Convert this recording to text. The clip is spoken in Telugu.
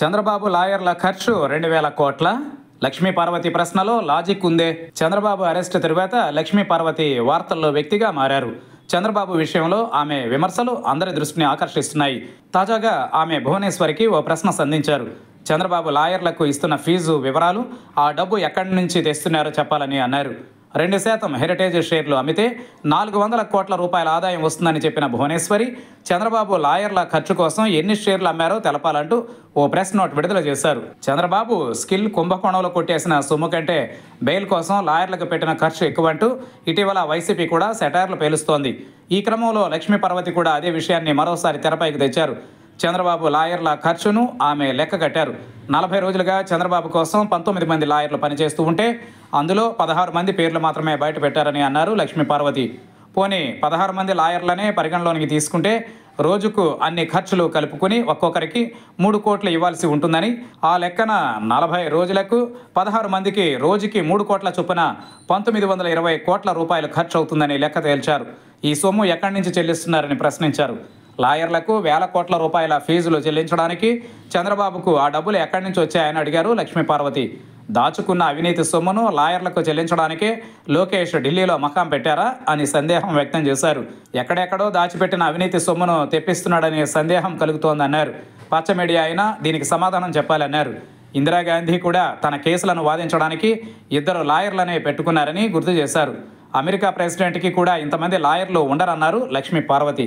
చంద్రబాబు లాయర్ల ఖర్చు రెండు వేల కోట్ల లక్ష్మీ పార్వతి ప్రశ్నలో లాజిక్ ఉందే చంద్రబాబు అరెస్ట్ తరువాత లక్ష్మీ పార్వతి వార్తల్లో వ్యక్తిగా మారారు చంద్రబాబు విషయంలో ఆమె విమర్శలు అందరి దృష్టిని ఆకర్షిస్తున్నాయి తాజాగా ఆమె భువనేశ్వర్కి ఓ ప్రశ్న సంధించారు చంద్రబాబు లాయర్లకు ఇస్తున్న ఫీజు వివరాలు ఆ డబ్బు ఎక్కడి నుంచి తెస్తున్నారో చెప్పాలని అన్నారు రెండు శాతం హెరిటేజ్ షేర్లు అమ్మితే నాలుగు వందల కోట్ల రూపాయల ఆదాయం వస్తుందని చెప్పిన భువనేశ్వరి చంద్రబాబు లాయర్ల ఖర్చు కోసం ఎన్ని షేర్లు అమ్మారో తెలపాలంటూ ఓ ప్రెస్ నోట్ విడుదల చేశారు చంద్రబాబు స్కిల్ కుంభకోణంలో కొట్టేసిన సొమ్ము కంటే బెయిల్ కోసం లాయర్లకు పెట్టిన ఖర్చు ఎక్కువంటూ ఇటీవల వైసీపీ కూడా సెటైర్లు పేలుస్తోంది ఈ క్రమంలో లక్ష్మీపర్వతి కూడా అదే విషయాన్ని మరోసారి తెరపైకి తెచ్చారు చంద్రబాబు లాయర్ల ఖర్చును ఆమె లెక్క కట్టారు నలభై రోజులుగా చంద్రబాబు కోసం పంతొమ్మిది మంది లాయర్లు పనిచేస్తూ ఉంటే అందులో పదహారు మంది పేర్లు మాత్రమే బయట పెట్టారని అన్నారు లక్ష్మీపార్వతి పోనీ పదహారు మంది లాయర్లనే పరిగణలోనికి తీసుకుంటే రోజుకు అన్ని ఖర్చులు కలుపుకుని ఒక్కొక్కరికి మూడు కోట్లు ఇవ్వాల్సి ఉంటుందని ఆ లెక్కన నలభై రోజులకు పదహారు మందికి రోజుకి మూడు కోట్ల చొప్పున పంతొమ్మిది వందల ఇరవై కోట్ల రూపాయలు ఖర్చు అవుతుందని లెక్క తేల్చారు ఈ సొమ్ము ఎక్కడి నుంచి చెల్లిస్తున్నారని ప్రశ్నించారు లాయర్లకు వేల కోట్ల రూపాయల ఫీజులు చెల్లించడానికి చంద్రబాబుకు ఆ డబ్బులు ఎక్కడి నుంచి వచ్చాయని అడిగారు లక్ష్మీపార్వతి దాచుకున్న అవినీతి సొమ్మును లాయర్లకు చెల్లించడానికి లోకేష్ ఢిల్లీలో మకాం పెట్టారా అని సందేహం వ్యక్తం చేశారు ఎక్కడెక్కడో దాచిపెట్టిన అవినీతి సొమ్మును తెప్పిస్తున్నాడనే సందేహం కలుగుతోందన్నారు పచ్చ మీడియా అయినా దీనికి సమాధానం చెప్పాలన్నారు ఇందిరాగాంధీ కూడా తన కేసులను వాదించడానికి ఇద్దరు లాయర్లనే పెట్టుకున్నారని గుర్తు చేశారు అమెరికా ప్రెసిడెంట్కి కూడా ఇంతమంది లాయర్లు ఉండరన్నారు లక్ష్మీ పార్వతి